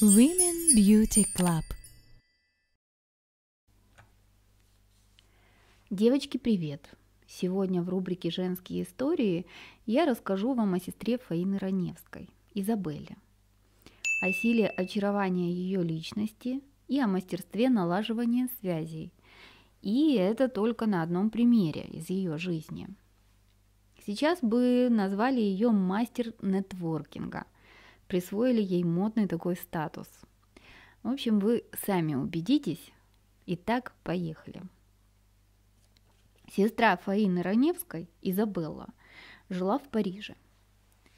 Women Beauty Club. Девочки, привет! Сегодня в рубрике «Женские истории» я расскажу вам о сестре Фаины Раневской, Изабелле, о силе очарования ее личности и о мастерстве налаживания связей. И это только на одном примере из ее жизни. Сейчас бы назвали ее мастер нетворкинга – присвоили ей модный такой статус. В общем, вы сами убедитесь. Итак, поехали. Сестра Фаины Раневской, Изабелла, жила в Париже.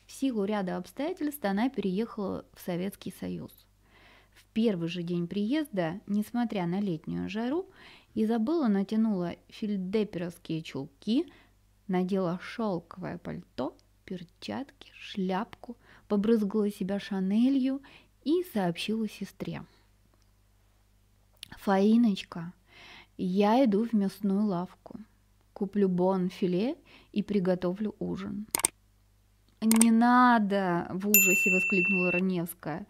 В силу ряда обстоятельств она переехала в Советский Союз. В первый же день приезда, несмотря на летнюю жару, Изабелла натянула фельдеперовские чулки, надела шелковое пальто, перчатки, шляпку – побрызгала себя Шанелью и сообщила сестре. «Фаиночка, я иду в мясную лавку. Куплю бон-филе и приготовлю ужин». «Не надо!» – в ужасе воскликнула Раневская.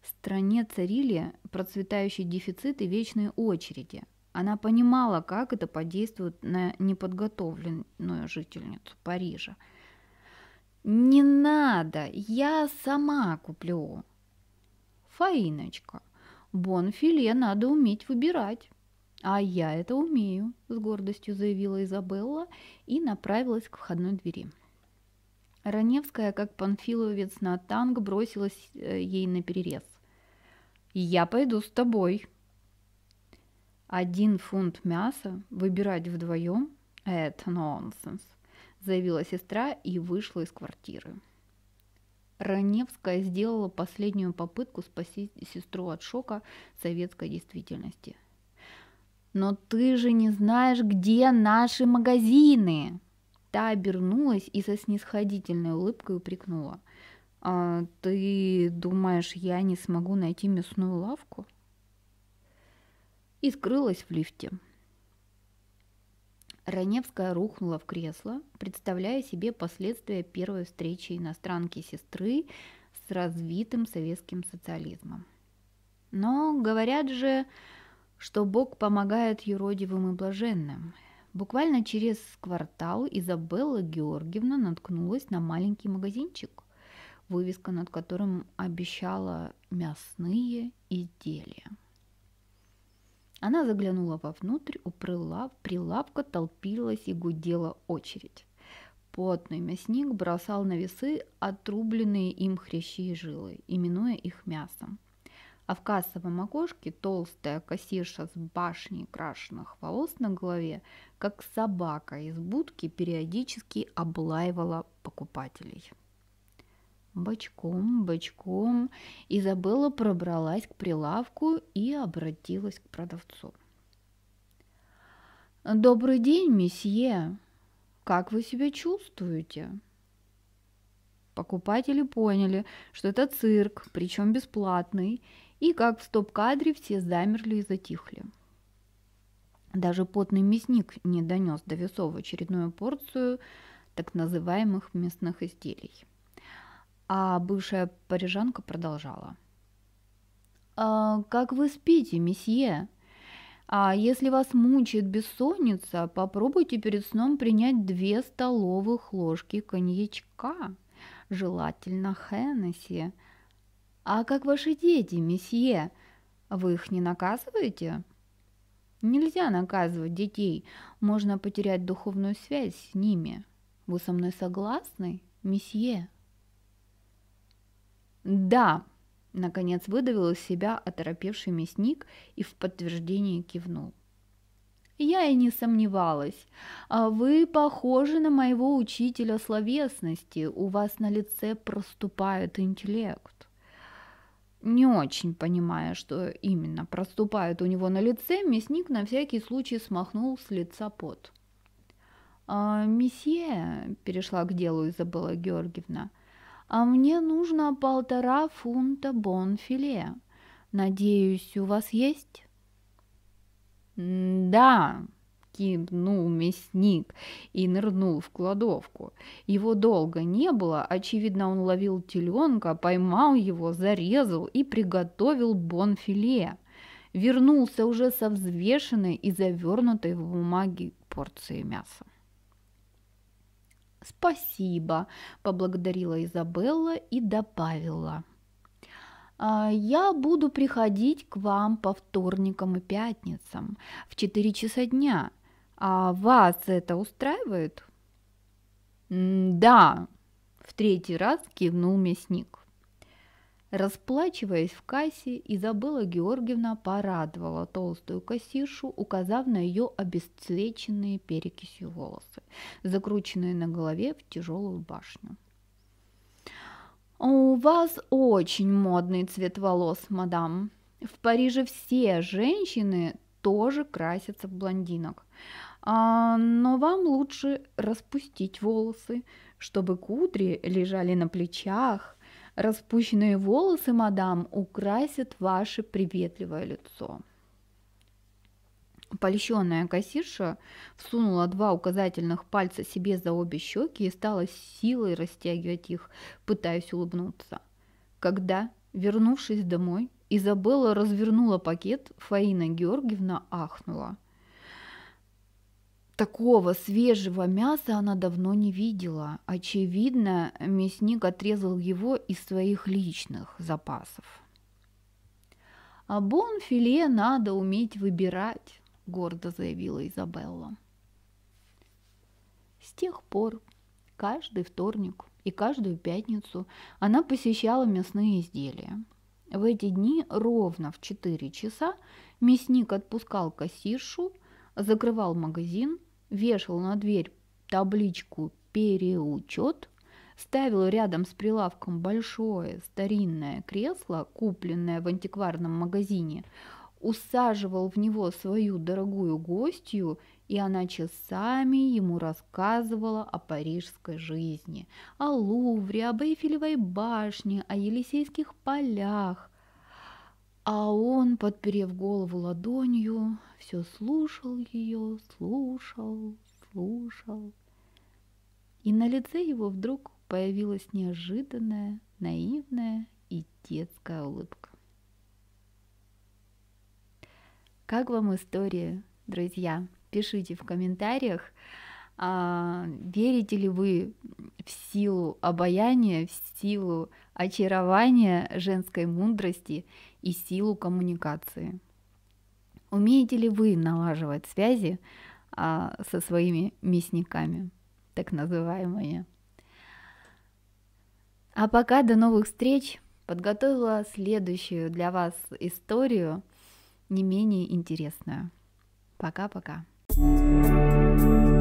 В стране царили процветающий дефицит и вечные очереди. Она понимала, как это подействует на неподготовленную жительницу Парижа – не надо, я сама куплю. Фаиночка, бонфиле надо уметь выбирать. А я это умею, с гордостью заявила Изабелла и направилась к входной двери. Раневская, как панфиловец на танк, бросилась э, ей на перерез. «Я пойду с тобой». Один фунт мяса выбирать вдвоем – это нонсенс заявила сестра и вышла из квартиры. Раневская сделала последнюю попытку спасти сестру от шока советской действительности. «Но ты же не знаешь, где наши магазины!» Та обернулась и со снисходительной улыбкой упрекнула. «А ты думаешь, я не смогу найти мясную лавку?» И скрылась в лифте. Раневская рухнула в кресло, представляя себе последствия первой встречи иностранки сестры с развитым советским социализмом. Но говорят же, что Бог помогает юродивым и блаженным. Буквально через квартал Изабелла Георгиевна наткнулась на маленький магазинчик, вывеска над которым обещала мясные изделия. Она заглянула вовнутрь, у прилав... прилавка толпилась и гудела очередь. Потный мясник бросал на весы отрубленные им хрящи и жилы, именуя их мясом. А в кассовом окошке толстая кассирша с башней крашенных волос на голове, как собака из будки, периодически облаивала покупателей. Бочком, бочком Изабелла пробралась к прилавку и обратилась к продавцу. «Добрый день, месье! Как вы себя чувствуете?» Покупатели поняли, что это цирк, причем бесплатный, и как в стоп-кадре все замерли и затихли. Даже потный мясник не донес до весов очередную порцию так называемых мясных изделий. А бывшая парижанка продолжала. «А «Как вы спите, месье? А если вас мучает бессонница, попробуйте перед сном принять две столовых ложки коньячка, желательно Хеннесси. А как ваши дети, месье? Вы их не наказываете?» Нельзя наказывать детей, можно потерять духовную связь с ними. Вы со мной согласны, месье?» «Да!» – наконец выдавил из себя оторопевший мясник и в подтверждение кивнул. Я и не сомневалась. а Вы похожи на моего учителя словесности. У вас на лице проступает интеллект. Не очень понимая, что именно проступает у него на лице, мясник на всякий случай смахнул с лица пот. «А, «Месье», – перешла к делу Изабелла Георгиевна, – а мне нужно полтора фунта бонфиле. Надеюсь, у вас есть?» «Да», кивнул мясник и нырнул в кладовку. Его долго не было, очевидно, он ловил теленка, поймал его, зарезал и приготовил бонфиле. Вернулся уже со взвешенной и завернутой в бумаге порцией мяса. «Спасибо», – поблагодарила Изабелла и добавила. «А, «Я буду приходить к вам по вторникам и пятницам в 4 часа дня. А вас это устраивает?» «Да», – в третий раз кивнул мясник. Расплачиваясь в кассе, Изабелла Георгиевна порадовала толстую кассиршу, указав на ее обесцвеченные перекисью волосы, закрученные на голове в тяжелую башню. «У вас очень модный цвет волос, мадам. В Париже все женщины тоже красятся в блондинок. А, но вам лучше распустить волосы, чтобы кудри лежали на плечах, Распущенные волосы, мадам, украсят ваше приветливое лицо. Польщенная кассирша всунула два указательных пальца себе за обе щеки и стала силой растягивать их, пытаясь улыбнуться. Когда, вернувшись домой, Изабелла развернула пакет, Фаина Георгиевна ахнула – Такого свежего мяса она давно не видела. Очевидно, мясник отрезал его из своих личных запасов. «А бон-филе надо уметь выбирать», – гордо заявила Изабелла. С тех пор каждый вторник и каждую пятницу она посещала мясные изделия. В эти дни ровно в 4 часа мясник отпускал кассиршу – закрывал магазин, вешал на дверь табличку «Переучет», ставил рядом с прилавком большое старинное кресло, купленное в антикварном магазине, усаживал в него свою дорогую гостью, и она часами ему рассказывала о парижской жизни, о Лувре, об Эйфелевой башне, о Елисейских полях, а он, подперев голову ладонью, все слушал ее, слушал, слушал. И на лице его вдруг появилась неожиданная, наивная и детская улыбка. Как вам история, друзья? Пишите в комментариях а, верите ли вы в силу обаяния, в силу очарования женской мудрости и силу коммуникации? Умеете ли вы налаживать связи а, со своими мясниками, так называемые? А пока до новых встреч! Подготовила следующую для вас историю, не менее интересную. Пока-пока. thank you